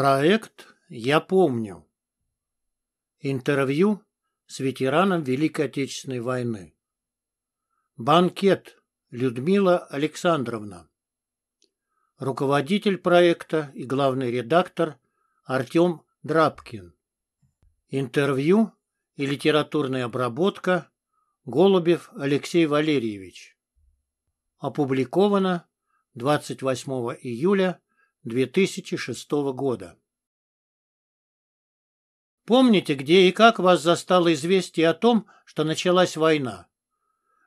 Проект я помню. Интервью с ветераном Великой Отечественной войны. Банкет Людмила Александровна. Руководитель проекта и главный редактор Артем Драбкин. Интервью и литературная обработка Голубев Алексей Валерьевич. Опубликовано 28 июля 2006 года. Помните, где и как вас застало известие о том, что началась война?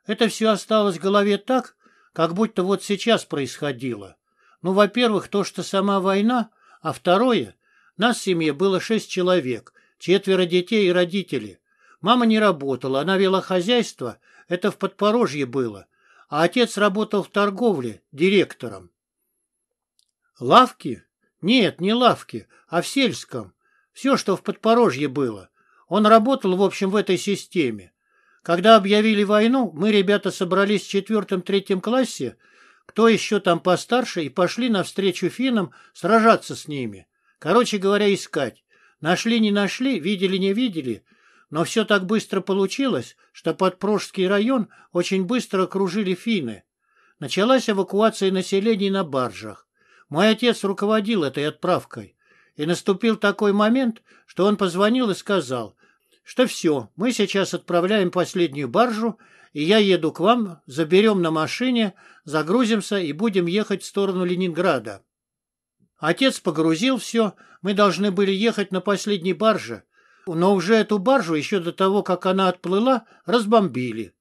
Это все осталось в голове так, как будто вот сейчас происходило. Ну, во-первых, то, что сама война, а второе, нас в семье было шесть человек, четверо детей и родители. Мама не работала, она вела хозяйство, это в Подпорожье было, а отец работал в торговле, директором. Лавки? Нет, не лавки, а в сельском. Все, что в Подпорожье было. Он работал, в общем, в этой системе. Когда объявили войну, мы, ребята, собрались в четвертом-третьем классе, кто еще там постарше, и пошли навстречу финнам сражаться с ними. Короче говоря, искать. Нашли, не нашли, видели, не видели. Но все так быстро получилось, что под Прожский район очень быстро окружили финны. Началась эвакуация населения на баржах. Мой отец руководил этой отправкой. И наступил такой момент, что он позвонил и сказал, что все, мы сейчас отправляем последнюю баржу, и я еду к вам, заберем на машине, загрузимся и будем ехать в сторону Ленинграда. Отец погрузил все, мы должны были ехать на последней барже, но уже эту баржу еще до того, как она отплыла, разбомбили.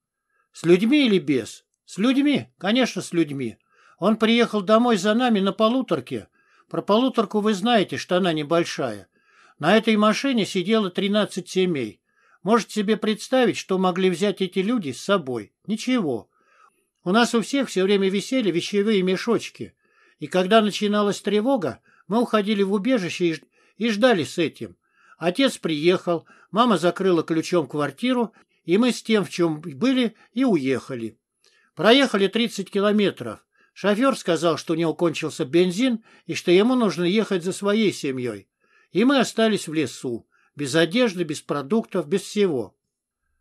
С людьми или без? С людьми, конечно, с людьми. Он приехал домой за нами на полуторке. Про полуторку вы знаете, что она небольшая. На этой машине сидело 13 семей. Можете себе представить, что могли взять эти люди с собой? Ничего. У нас у всех все время висели вещевые мешочки. И когда начиналась тревога, мы уходили в убежище и ждали с этим. Отец приехал, мама закрыла ключом квартиру, и мы с тем, в чем были, и уехали. Проехали 30 километров. Шофер сказал, что у него кончился бензин и что ему нужно ехать за своей семьей. И мы остались в лесу, без одежды, без продуктов, без всего.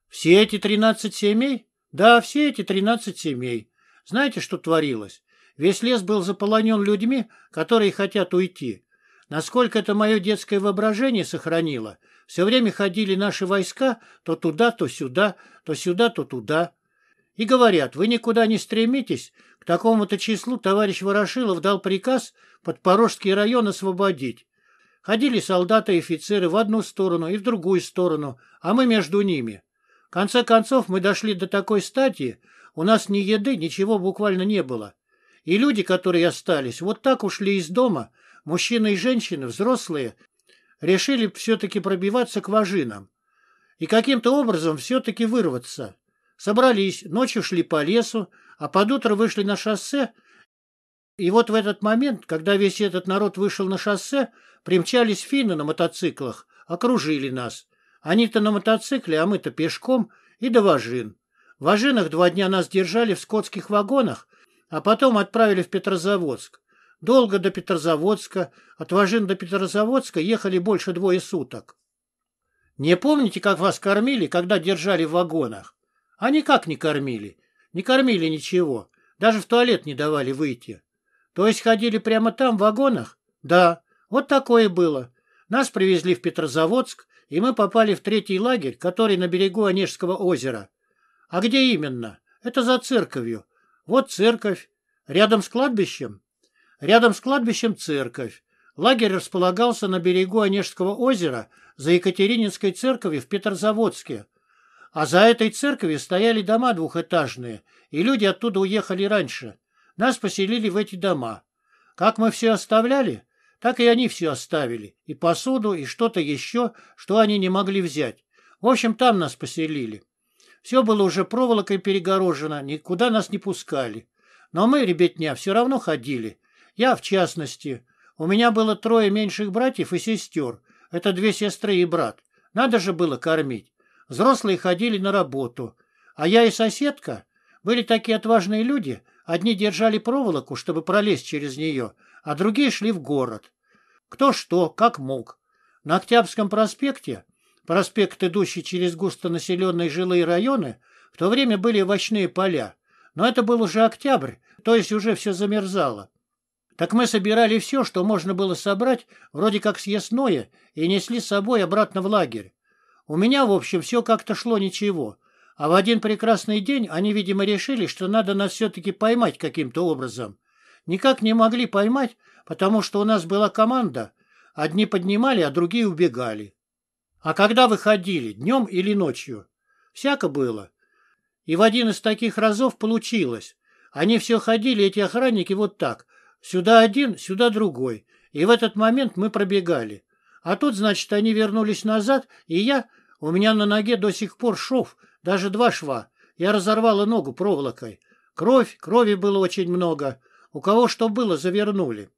Все эти тринадцать семей? Да, все эти тринадцать семей. Знаете, что творилось? Весь лес был заполонен людьми, которые хотят уйти. Насколько это мое детское воображение сохранило, все время ходили наши войска то туда, то сюда, то сюда, то туда и говорят, вы никуда не стремитесь, к такому-то числу товарищ Ворошилов дал приказ под Порожский район освободить. Ходили солдаты и офицеры в одну сторону и в другую сторону, а мы между ними. В конце концов мы дошли до такой стадии, у нас ни еды, ничего буквально не было. И люди, которые остались, вот так ушли из дома, мужчины и женщины, взрослые, решили все-таки пробиваться к вожинам и каким-то образом все-таки вырваться. Собрались, ночью шли по лесу, а под утро вышли на шоссе. И вот в этот момент, когда весь этот народ вышел на шоссе, примчались финны на мотоциклах, окружили нас. Они-то на мотоцикле, а мы-то пешком и до вожин. В Важинах два дня нас держали в скотских вагонах, а потом отправили в Петрозаводск. Долго до Петрозаводска, от вожин до Петрозаводска ехали больше двое суток. Не помните, как вас кормили, когда держали в вагонах? А никак не кормили. Не кормили ничего. Даже в туалет не давали выйти. То есть ходили прямо там, в вагонах? Да, вот такое было. Нас привезли в Петрозаводск, и мы попали в третий лагерь, который на берегу Онежского озера. А где именно? Это за церковью. Вот церковь. Рядом с кладбищем? Рядом с кладбищем церковь. Лагерь располагался на берегу Онежского озера за Екатерининской церковью в Петрозаводске. А за этой церковью стояли дома двухэтажные, и люди оттуда уехали раньше. Нас поселили в эти дома. Как мы все оставляли, так и они все оставили. И посуду, и что-то еще, что они не могли взять. В общем, там нас поселили. Все было уже проволокой перегорожено, никуда нас не пускали. Но мы, ребятня, все равно ходили. Я в частности. У меня было трое меньших братьев и сестер. Это две сестры и брат. Надо же было кормить. Взрослые ходили на работу, а я и соседка были такие отважные люди, одни держали проволоку, чтобы пролезть через нее, а другие шли в город. Кто что, как мог. На Октябрьском проспекте, проспект, идущий через густонаселенные жилые районы, в то время были овощные поля, но это был уже октябрь, то есть уже все замерзало. Так мы собирали все, что можно было собрать, вроде как съестное, и несли с собой обратно в лагерь. У меня, в общем, все как-то шло ничего. А в один прекрасный день они, видимо, решили, что надо нас все-таки поймать каким-то образом. Никак не могли поймать, потому что у нас была команда. Одни поднимали, а другие убегали. А когда выходили, днем или ночью? Всяко было. И в один из таких разов получилось. Они все ходили, эти охранники, вот так. Сюда один, сюда другой. И в этот момент мы пробегали. А тут, значит, они вернулись назад, и я у меня на ноге до сих пор шов, даже два шва. Я разорвала ногу проволокой. Кровь, крови было очень много. У кого что было, завернули.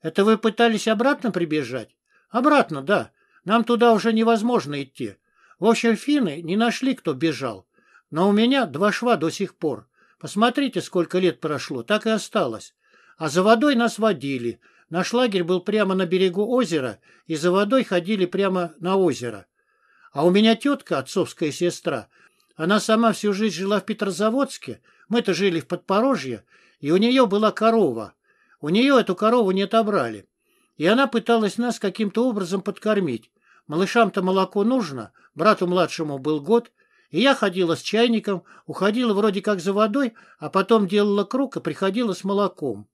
Это вы пытались обратно прибежать? Обратно, да. Нам туда уже невозможно идти. В общем, финны не нашли, кто бежал. Но у меня два шва до сих пор. Посмотрите, сколько лет прошло, так и осталось. А за водой нас водили. Наш лагерь был прямо на берегу озера, и за водой ходили прямо на озеро. А у меня тетка, отцовская сестра, она сама всю жизнь жила в Петрозаводске, мы-то жили в Подпорожье, и у нее была корова. У нее эту корову не отобрали. И она пыталась нас каким-то образом подкормить. Малышам-то молоко нужно, брату младшему был год, и я ходила с чайником, уходила вроде как за водой, а потом делала круг и приходила с молоком.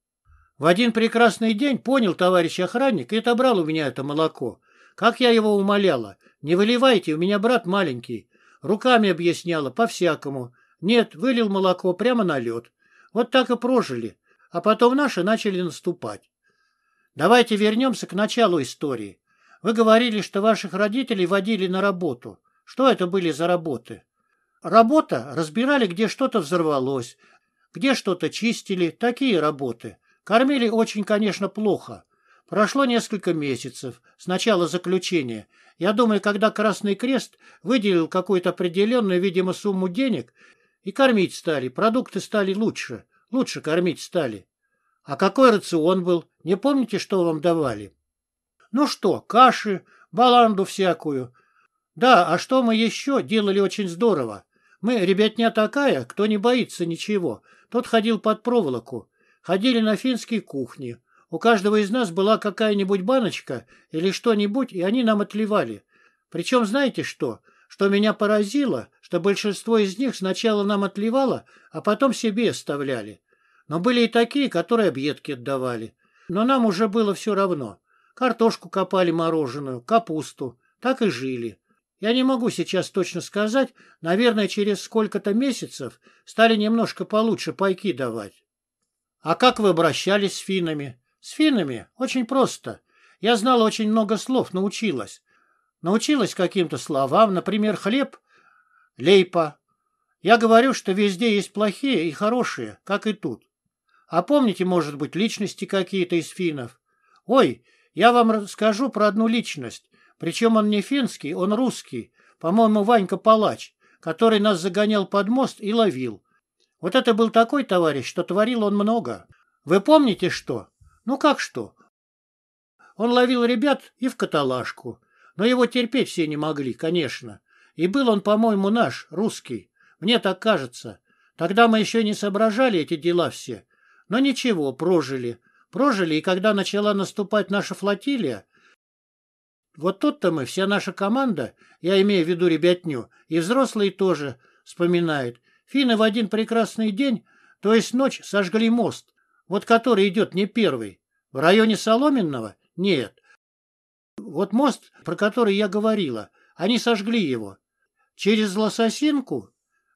В один прекрасный день понял товарищ охранник и отобрал у меня это молоко. Как я его умоляла. Не выливайте, у меня брат маленький. Руками объясняла, по-всякому. Нет, вылил молоко прямо на лед. Вот так и прожили. А потом наши начали наступать. Давайте вернемся к началу истории. Вы говорили, что ваших родителей водили на работу. Что это были за работы? Работа разбирали, где что-то взорвалось, где что-то чистили, такие работы. Кормили очень, конечно, плохо. Прошло несколько месяцев с начала заключения. Я думаю, когда Красный Крест выделил какую-то определенную, видимо, сумму денег, и кормить стали, продукты стали лучше, лучше кормить стали. А какой рацион был? Не помните, что вам давали? Ну что, каши, баланду всякую. Да, а что мы еще делали очень здорово? Мы, ребятня такая, кто не боится ничего. Тот ходил под проволоку. Ходили на финские кухни. У каждого из нас была какая-нибудь баночка или что-нибудь, и они нам отливали. Причем знаете что? Что меня поразило, что большинство из них сначала нам отливало, а потом себе оставляли. Но были и такие, которые объедки отдавали. Но нам уже было все равно. Картошку копали мороженую, капусту. Так и жили. Я не могу сейчас точно сказать. Наверное, через сколько-то месяцев стали немножко получше пайки давать. А как вы обращались с финами? С финнами очень просто. Я знала очень много слов, научилась. Научилась каким-то словам, например, хлеб, лейпа. Я говорю, что везде есть плохие и хорошие, как и тут. А помните, может быть, личности какие-то из финнов? Ой, я вам расскажу про одну личность. Причем он не финский, он русский. По-моему, Ванька Палач, который нас загонял под мост и ловил. Вот это был такой товарищ, что творил он много. Вы помните что? Ну как что? Он ловил ребят и в каталажку. Но его терпеть все не могли, конечно. И был он, по-моему, наш, русский. Мне так кажется. Тогда мы еще не соображали эти дела все. Но ничего, прожили. Прожили, и когда начала наступать наша флотилия, вот тут-то мы, вся наша команда, я имею в виду ребятню, и взрослые тоже, вспоминают. Финны в один прекрасный день, то есть ночь, сожгли мост, вот который идет не первый. В районе Соломенного? Нет. Вот мост, про который я говорила, они сожгли его. Через Лососинку?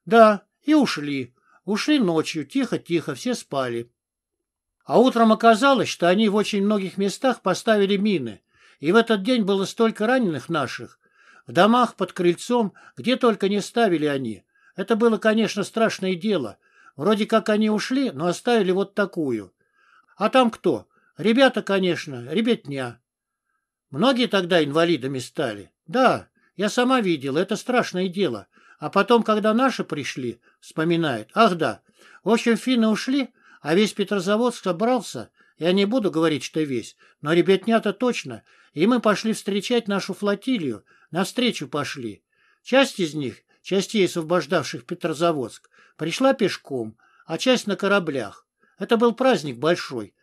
Да, и ушли. Ушли ночью, тихо-тихо, все спали. А утром оказалось, что они в очень многих местах поставили мины. И в этот день было столько раненых наших. В домах, под крыльцом, где только не ставили они. Это было, конечно, страшное дело — Вроде как они ушли, но оставили вот такую. А там кто? Ребята, конечно, ребятня. Многие тогда инвалидами стали. Да, я сама видела, это страшное дело. А потом, когда наши пришли, вспоминает, ах да. В общем, финны ушли, а весь Петрозаводск собрался. Я не буду говорить, что весь, но ребятня-то точно. И мы пошли встречать нашу флотилию, навстречу пошли. Часть из них частей, освобождавших Петрозаводск, пришла пешком, а часть на кораблях. Это был праздник большой.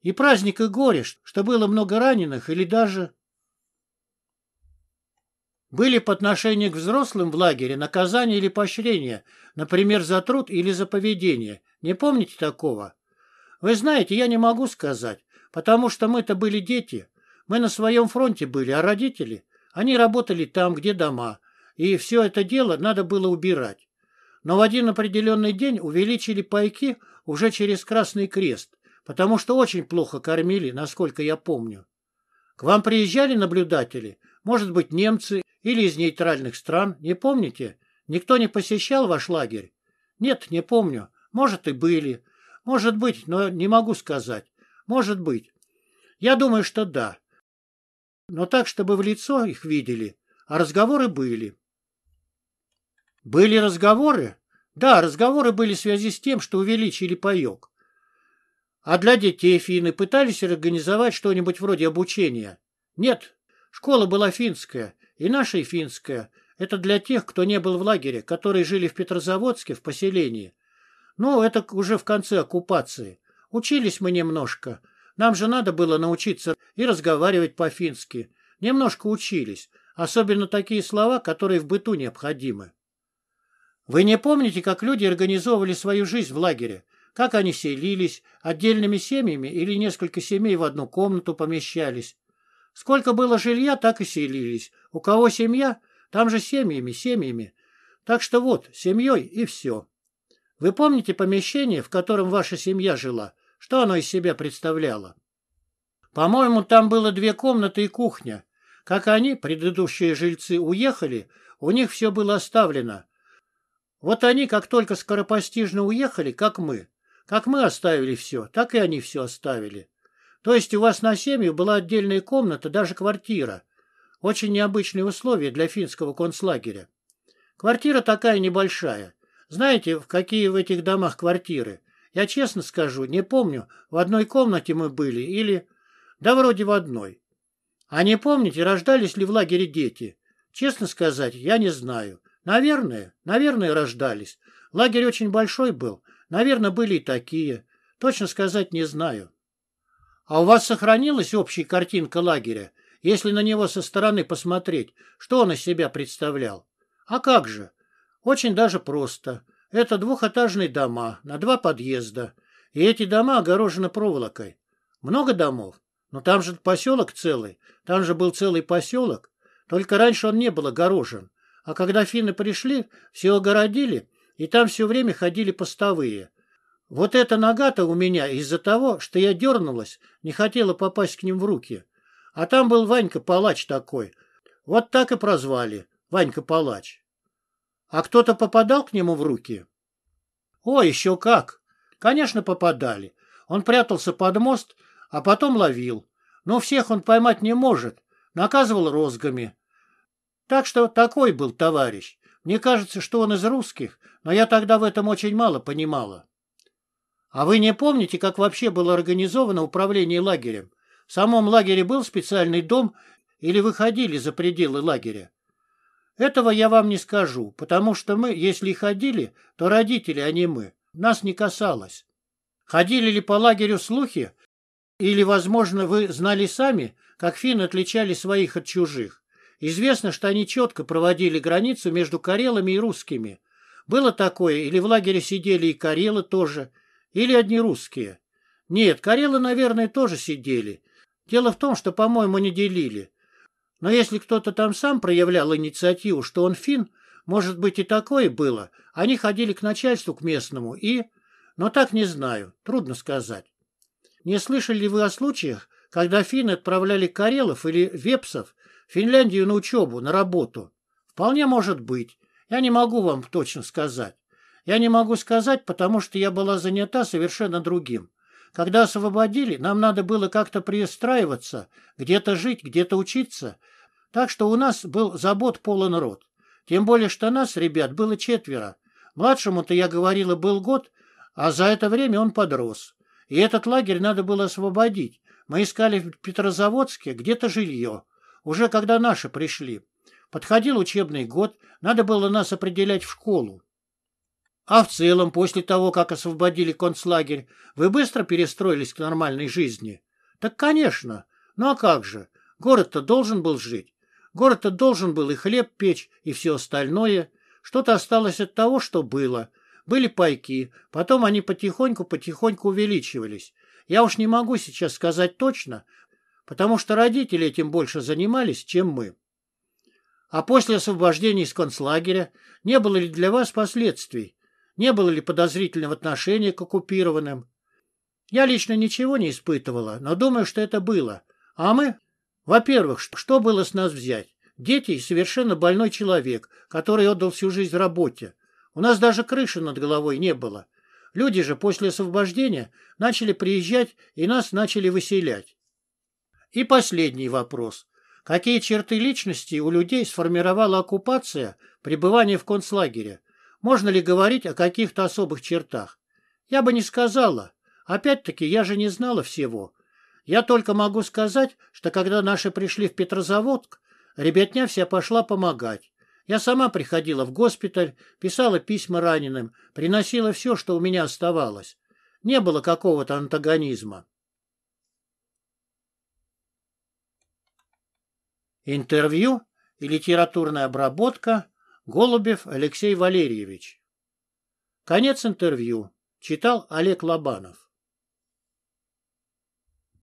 И праздник и горе, что было много раненых или даже... Были по отношению к взрослым в лагере наказания или поощрения, например, за труд или за поведение. Не помните такого? Вы знаете, я не могу сказать, потому что мы-то были дети. Мы на своем фронте были, а родители... Они работали там, где дома, и все это дело надо было убирать. Но в один определенный день увеличили пайки уже через Красный Крест, потому что очень плохо кормили, насколько я помню. К вам приезжали наблюдатели, может быть, немцы или из нейтральных стран, не помните? Никто не посещал ваш лагерь? Нет, не помню. Может, и были. Может быть, но не могу сказать. Может быть. Я думаю, что да. Но так, чтобы в лицо их видели, а разговоры были. Были разговоры? Да, разговоры были в связи с тем, что увеличили паек. А для детей финны пытались организовать что-нибудь вроде обучения? Нет. Школа была финская, и наша и финская. Это для тех, кто не был в лагере, которые жили в Петрозаводске, в поселении. Но это уже в конце оккупации. Учились мы немножко. Нам же надо было научиться и разговаривать по-фински. Немножко учились. Особенно такие слова, которые в быту необходимы. Вы не помните, как люди организовывали свою жизнь в лагере? Как они селились? Отдельными семьями или несколько семей в одну комнату помещались? Сколько было жилья, так и селились. У кого семья, там же семьями, семьями. Так что вот, семьей и все. Вы помните помещение, в котором ваша семья жила? Что оно из себя представляло? По-моему, там было две комнаты и кухня. Как они, предыдущие жильцы, уехали, у них все было оставлено. Вот они, как только скоропостижно уехали, как мы. Как мы оставили все, так и они все оставили. То есть у вас на семью была отдельная комната, даже квартира. Очень необычные условия для финского концлагеря. Квартира такая небольшая. Знаете, в какие в этих домах квартиры? Я честно скажу, не помню, в одной комнате мы были или... Да вроде в одной. А не помните, рождались ли в лагере дети? Честно сказать, я не знаю. Наверное, наверное, рождались. Лагерь очень большой был. Наверное, были и такие. Точно сказать не знаю. А у вас сохранилась общая картинка лагеря, если на него со стороны посмотреть, что он из себя представлял? А как же? Очень даже просто. Это двухэтажные дома на два подъезда. И эти дома огорожены проволокой. Много домов? Но там же поселок целый. Там же был целый поселок. Только раньше он не был огорожен. А когда финны пришли, все огородили, и там все время ходили постовые. Вот эта нога-то у меня из-за того, что я дернулась, не хотела попасть к ним в руки. А там был Ванька-палач такой. Вот так и прозвали — Ванька-палач. А кто-то попадал к нему в руки? О, еще как! Конечно, попадали. Он прятался под мост, а потом ловил. Но всех он поймать не может. Наказывал розгами. Так что такой был товарищ. Мне кажется, что он из русских, но я тогда в этом очень мало понимала. А вы не помните, как вообще было организовано управление лагерем? В самом лагере был специальный дом или выходили за пределы лагеря? Этого я вам не скажу, потому что мы, если и ходили, то родители, а не мы. Нас не касалось. Ходили ли по лагерю слухи? Или, возможно, вы знали сами, как финны отличали своих от чужих? Известно, что они четко проводили границу между карелами и русскими. Было такое, или в лагере сидели и карелы тоже, или одни русские. Нет, карелы, наверное, тоже сидели. Дело в том, что, по-моему, не делили. Но если кто-то там сам проявлял инициативу, что он фин, может быть и такое было, они ходили к начальству, к местному, и... Но так не знаю, трудно сказать. Не слышали ли вы о случаях, когда финны отправляли карелов или вепсов в Финляндию на учебу, на работу? Вполне может быть. Я не могу вам точно сказать. Я не могу сказать, потому что я была занята совершенно другим. Когда освободили, нам надо было как-то пристраиваться, где-то жить, где-то учиться. Так что у нас был забот полон рот. Тем более, что нас, ребят, было четверо. Младшему-то, я говорила, был год, а за это время он подрос. И этот лагерь надо было освободить. Мы искали в Петрозаводске где-то жилье уже когда наши пришли. Подходил учебный год, надо было нас определять в школу. А в целом, после того, как освободили концлагерь, вы быстро перестроились к нормальной жизни? Так, конечно. Ну а как же? Город-то должен был жить. Город-то должен был и хлеб печь, и все остальное. Что-то осталось от того, что было. Были пайки, потом они потихоньку-потихоньку увеличивались. Я уж не могу сейчас сказать точно, потому что родители этим больше занимались, чем мы. А после освобождения из концлагеря не было ли для вас последствий? Не было ли подозрительного отношения к оккупированным? Я лично ничего не испытывала, но думаю, что это было. А мы? Во-первых, что было с нас взять? Дети и совершенно больной человек, который отдал всю жизнь работе. У нас даже крыши над головой не было. Люди же после освобождения начали приезжать и нас начали выселять. И последний вопрос. Какие черты личности у людей сформировала оккупация, пребывание в концлагере? Можно ли говорить о каких-то особых чертах? Я бы не сказала. Опять-таки, я же не знала всего. Я только могу сказать, что когда наши пришли в Петрозаводск, ребятня вся пошла помогать. Я сама приходила в госпиталь, писала письма раненым, приносила все, что у меня оставалось. Не было какого-то антагонизма. Интервью и литературная обработка Голубев Алексей Валерьевич. Конец интервью. Читал Олег Лобанов.